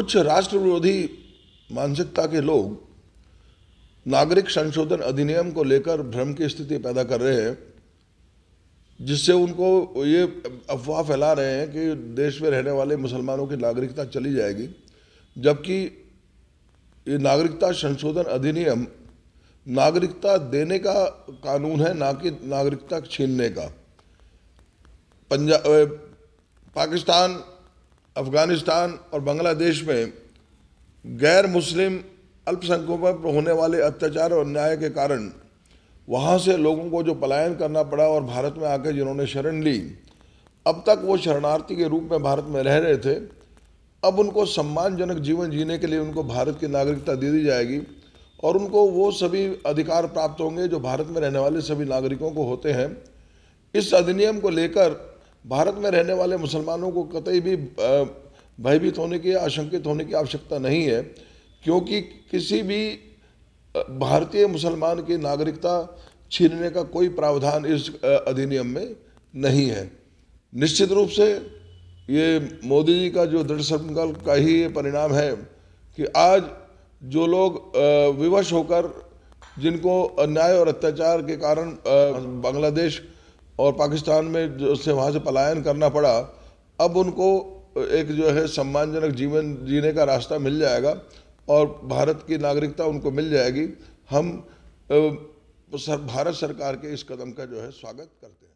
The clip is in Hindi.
कुछ राष्ट्र विरोधी मानसिकता के लोग नागरिक संशोधन अधिनियम को लेकर भ्रम की स्थिति पैदा कर रहे हैं जिससे उनको ये अफवाह फैला रहे हैं कि देश में रहने वाले मुसलमानों की नागरिकता चली जाएगी जबकि ये नागरिकता संशोधन अधिनियम नागरिकता देने का कानून है ना कि नागरिकता छीनने का पंजाब पाकिस्तान अफ़गानिस्तान और बांग्लादेश में गैर मुस्लिम अल्पसंख्यकों पर होने वाले अत्याचार और अन्याय के कारण वहाँ से लोगों को जो पलायन करना पड़ा और भारत में आकर जिन्होंने शरण ली अब तक वो शरणार्थी के रूप में भारत में रह रहे थे अब उनको सम्मानजनक जीवन जीने के लिए उनको भारत की नागरिकता दे दी जाएगी और उनको वो सभी अधिकार प्राप्त होंगे जो भारत में रहने वाले सभी नागरिकों को होते हैं इस अधिनियम को लेकर भारत में रहने वाले मुसलमानों को कतई भी भयभीत होने की आशंकित होने की आवश्यकता नहीं है क्योंकि किसी भी भारतीय मुसलमान की नागरिकता छीनने का कोई प्रावधान इस अधिनियम में नहीं है निश्चित रूप से ये मोदी जी का जो दृढ़ संकल्प का ही ये परिणाम है कि आज जो लोग विवश होकर जिनको अन्याय और अत्याचार के कारण बांग्लादेश और पाकिस्तान में जो वहाँ से पलायन करना पड़ा अब उनको एक जो है सम्मानजनक जीवन जीने का रास्ता मिल जाएगा और भारत की नागरिकता उनको मिल जाएगी हम सर भारत सरकार के इस कदम का जो है स्वागत करते हैं